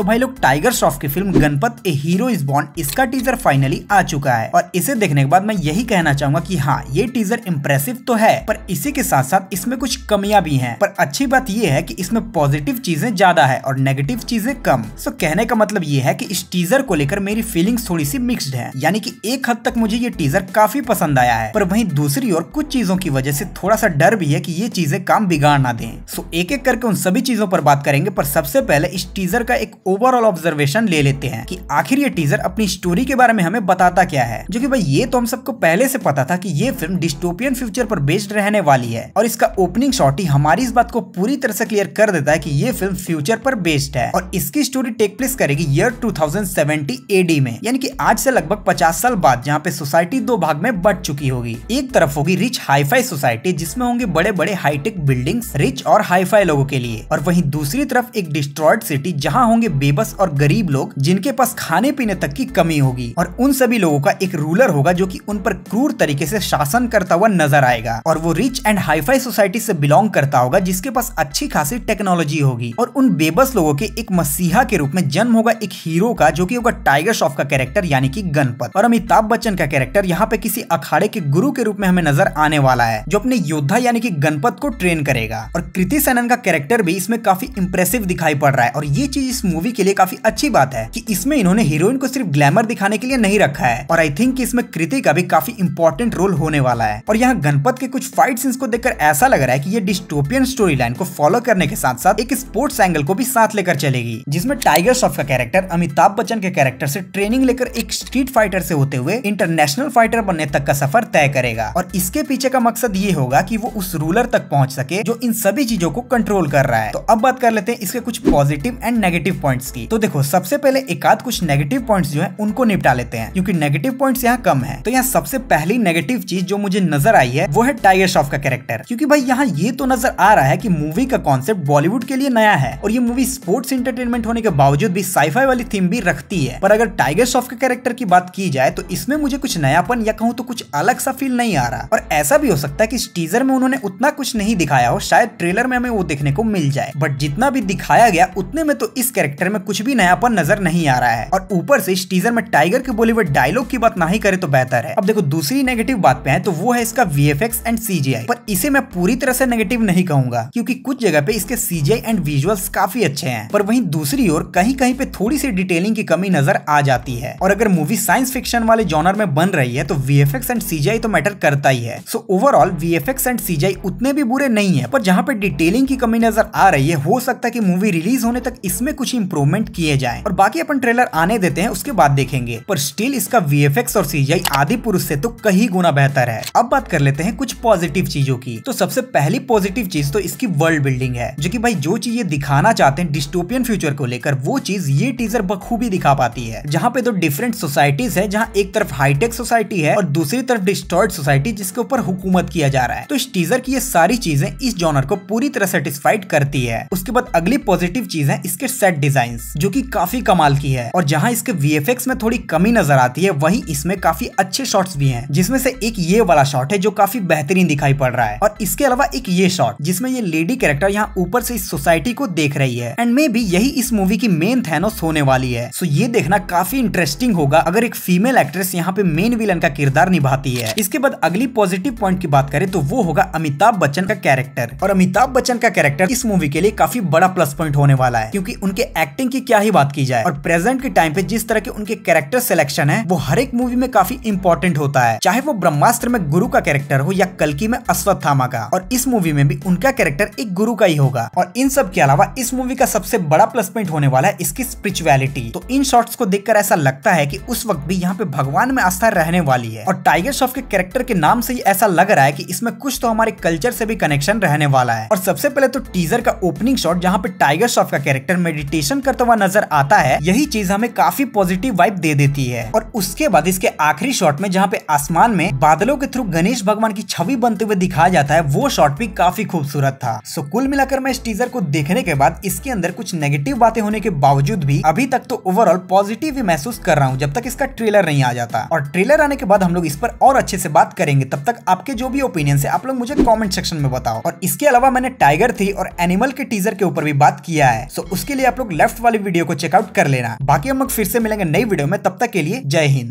तो भाई लोग टाइगर श्रॉफ की film Ganapath a hero is बॉन्ड इसका टीजर फाइनली आ चुका है और इसे देखने के बाद मैं यही कहना चाहूंगा कि हाँ ये टीजर इम्प्रेसिव तो है पर इसी के साथ साथ इसमें कुछ कमियां भी हैं पर अच्छी बात ये है कि इसमें पॉजिटिव चीजें ज्यादा है और नेगेटिव चीजें कम सो कहने का मतलब ये है कि इस टीजर को लेकर मेरी फीलिंग थोड़ी सी मिक्सड है यानी कि एक हद तक मुझे ये टीजर काफी पसंद आया है पर वही दूसरी और कुछ चीजों की वजह से थोड़ा सा डर भी है की ये चीजें काम बिगाड़ ना दे सो एक एक करके उन सभी चीजों पर बात करेंगे पर सबसे पहले इस टीजर का एक ओवरऑल ऑब्जर्वेशन ले लेते हैं कि आखिर ये टीजर अपनी स्टोरी के बारे में हमें बताता क्या है जो कि भाई ये तो हम सबको पहले से पता था कि ये फिल्म डिस्टोपियन फ्यूचर पर बेस्ड रहने वाली है और इसका ओपनिंग शॉट ही हमारी इस बात को पूरी तरह से क्लियर कर देता है की ये फिल्म फ्यूचर पर बेस्ड है और इसकी स्टोरी टेक प्लेस करेगी ईयर टू एडी में यानी की आज से लगभग पचास साल बाद जहाँ पे सोसाइटी दो भाग में बट चुकी होगी एक तरफ होगी रिच हाईफाई सोसाइटी जिसमें होंगे बड़े बड़े हाईटेक बिल्डिंग्स रिच और हाईफाई लोगों के लिए और वहीं दूसरी तरफ एक डिस्ट्रॉयड सिटी जहाँ होंगे बेबस और गरीब लोग जिनके पास खाने पीने तक की कमी होगी और उन सभी लोगों का एक रूलर होगा जो की उन पर क्रूर तरीके से शासन करता हुआ नजर आएगा और वो रिच एंड हाईफाई सोसाइटी से बिलोंग करता होगा जिसके पास अच्छी खासी टेक्नोलॉजी होगी और उन बेबस लोगों के एक मसीहा के रूप में जन्म होगा एक हीरो का जो की होगा टाइगर श्रॉफ का कैरेक्टर यानी की गणपत और अमिताभ बच्चन का कैरेक्टर यहाँ पे किसी अखाड़े के गुरु के रूप में हमें नजर आने वाला है जो अपने योद्धा यानी कि गणपत को ट्रेन करेगा और कृति सेनन का कैरेक्टर भी इसमें काफी इम्प्रेसिव दिखाई पड़ रहा है और ये चीज इस मूवी मूवी के लिए काफी अच्छी बात है कि इसमें इन्होंने हीरोइन को सिर्फ ग्लैमर दिखाने के लिए नहीं रखा है और आई थिंक इसमें कृति का भी काफी इंपॉर्टेंट रोल होने वाला है और यहाँ गणपत के कुछ फाइट सीन्स को देखकर ऐसा लग रहा है की ये डिस्टोपियन स्टोरी लाइन को फॉलो करने के साथ साथ एक स्पोर्ट्स एंगल को भी साथ लेकर चलेगी जिसमें टाइगर श्रॉफ का कैरेक्टर अमिताभ बच्चन के कैरेक्टर से ट्रेनिंग लेकर एक स्ट्रीट फाइटर से होते हुए इंटरनेशनल फाइटर बनने तक का सफर तय करेगा और इसके पीछे का मकसद ये होगा कि वो उस रूलर तक पहुंच सके जो इन सभी चीजों को कंट्रोल कर रहा है तो अब बात कर लेते हैं इसके कुछ positive and negative point point की तो देखो सबसे पहले एकाध कुछ नेगेटिव पॉइंट जो है उनको निपटा लेते हैं क्योंकि नेगेटिव पॉइंट यहाँ कम है तो यहाँ सबसे पहली नेगेटिव चीज जो मुझे नजर आई है वो है टाइगर श्रॉफ का कैरेक्टर क्योंकि भाई यहाँ ये तो नजर आ रहा है की मूवी का कॉन्सेप्ट बॉलीवुड के लिए नया है और ये मूवी स्पोर्ट्स इंटरटेनमेंट होने के बावजूद भी साइफाई वाली थीम भी रखती है पर अगर टाइगर श्रॉफ के कैरेक्टर की बात की जाए तो इसमें मुझे कुछ नयापन या कहूँ तो कुछ अलग सा फील नहीं आ रहा और ऐसा भी हो सकता है की टीजर में उन्होंने उतना कुछ नहीं दिखाया हो शायद ट्रेलर में हमें वो देखने को मिल जाए बट जितना भी दिखाया गया उतने में तो इस कैरेक्टर कैरेक्टर में कुछ भी नयापन नजर नहीं आ रहा है और ऊपर से इस टीजर में टाइगर के बोले डायलॉग की बात ना ही करे तो बेहतर है अब देखो दूसरी नेगेटिव बात पे है तो वो है इसका वी एंड सीजीआई पर इसे मैं पूरी तरह से नेगेटिव नहीं कहूंगा क्योंकि कुछ जगह पे इसके सीजीआई एंड विजुअल्स काफी अच्छे हैं पर वहीं दूसरी ओर कहीं कहीं पे थोड़ी सी डिटेलिंग की कमी नजर आ जाती है और अगर मूवी साइंस फिक्शन वाले जॉनर में बन रही है तो वी एंड सीजीआई तो मैटर करता ही है so overall V and CGI उतने भी बुरे नहीं है पर जहाँ पे डिटेलिंग की कमी नजर आ रही है हो सकता है की मूवी रिलीज होने तक इसमें कुछ इम्प्रूवमेंट किए जाए और बाकी अपन ट्रेलर आने देते हैं उसके बाद देखेंगे पर स्टिल इसका वी और सीजीआई आदि पुरुष से तो कहीं गुना बेहतर है अब बात कर लेते हैं कुछ पॉजिटिव चीजों की तो सबसे पहली पॉजिटिव चीज तो इसकी वर्ल्ड बिल्डिंग है जो की भाई जो चीज ये दिखाना चाहते हैं डिस्टोपियन फ्यूचर को लेकर वो चीज ये टीजर बखूबी दिखा पाती है जहाँ पे दो डिफरेंट सोसाइटीज है जहाँ एक तरफ हाईटेक सोसाइटी है और दूसरी तरफ डिस्टोर्ड सोसाइटी जिसके ऊपर हुकूमत किया जा रहा है तो इस टीजर की ये सारी चीजें इस जॉनर को पूरी तरह सेटिस्फाइड करती है उसके बाद अगली पॉजिटिव चीज है इसके सेट डिजाइन डिजाइन जो की काफी कमाल की है और जहाँ इसके वी में थोड़ी कमी नजर आती है वही इसमें काफी अच्छे शॉर्ट भी है जिसमे से एक ये वाला शॉट है जो काफी बेहतरीन दिखाई पड़ रहा है और इसके अलावा एक ये शॉट जिसमें ये लेडी कैरेक्टर यहाँ ऊपर से इस सोसाइटी को देख रही है एंड मे भी यही इस मूवी की मेन थैनोस होने वाली है सो so ये देखना काफी इंटरेस्टिंग होगा अगर एक फीमेल एक्ट्रेस यहाँ पे मेन विलन का किरदार निभाती है इसके बाद अगली पॉजिटिव पॉइंट की बात करें तो वो होगा अमिताभ बच्चन का कैरेक्टर और अमिताभ बच्चन का कैरेक्टर इस मूवी के लिए काफी बड़ा प्लस पॉइंट होने वाला है क्यूँकी उनके एक्टिंग की क्या ही बात की जाए और प्रेजेंट के टाइम पे जिस तरह के उनके कैरेक्टर सिलेक्शन है वो हर एक मूवी में काफी इंपॉर्टेंट होता है चाहे वो ब्रह्मास्त्र में गुरु का कैरेक्टर हो या कलकी में अश्वत्थामा का और इस मूवी में भी उनका कैरेक्टर एक गुरु का ही होगा और इन सब के अलावा इस मूवी का सबसे बड़ा प्लस पॉइंट होने वाला है इसकी स्पिरिचुअलिटी तो इन शॉर्ट्स को देखकर ऐसा लगता है कि उस वक्त भी यहाँ पे भगवान में आस्था रहने वाली है और टाइगर श्रॉफ के कैरेक्टर के नाम से ही ऐसा लग रहा है कि इसमें कुछ तो हमारे कल्चर से भी कनेक्शन रहने वाला है और सबसे पहले तो टीजर का ओपनिंग शॉट जहाँ पे टाइगर श्रॉफ का कैरेक्टर मेडिटेशन रिएक्शन करता हुआ नजर आता है यही चीज हमें काफी पॉजिटिव वाइब दे देती है और उसके बाद इसके आखिरी शॉट में जहाँ पे आसमान में बादलों के थ्रू गणेश भगवान की छवि बनते हुए दिखाया जाता है वो शॉट भी काफी खूबसूरत था सो कुल मिलाकर मैं इस टीजर को देखने के बाद इसके अंदर कुछ नेगेटिव बातें होने के बावजूद भी अभी तक तो ओवरऑल पॉजिटिव ही महसूस कर रहा हूँ जब तक इसका ट्रेलर नहीं आ जाता और ट्रेलर आने के बाद हम लोग इस पर और अच्छे से बात करेंगे तब तक आपके जो भी ओपिनियन है आप लोग मुझे कॉमेंट सेक्शन में बताओ और इसके अलावा मैंने टाइगर थी और एनिमल के टीजर के ऊपर भी बात किया है सो उसके लिए आप लोग लेफ्ट लेफ्ट वाली वीडियो को चेकआउट कर लेना बाकी हम लोग फिर से मिलेंगे नई वीडियो में तब तक के लिए जय हिंद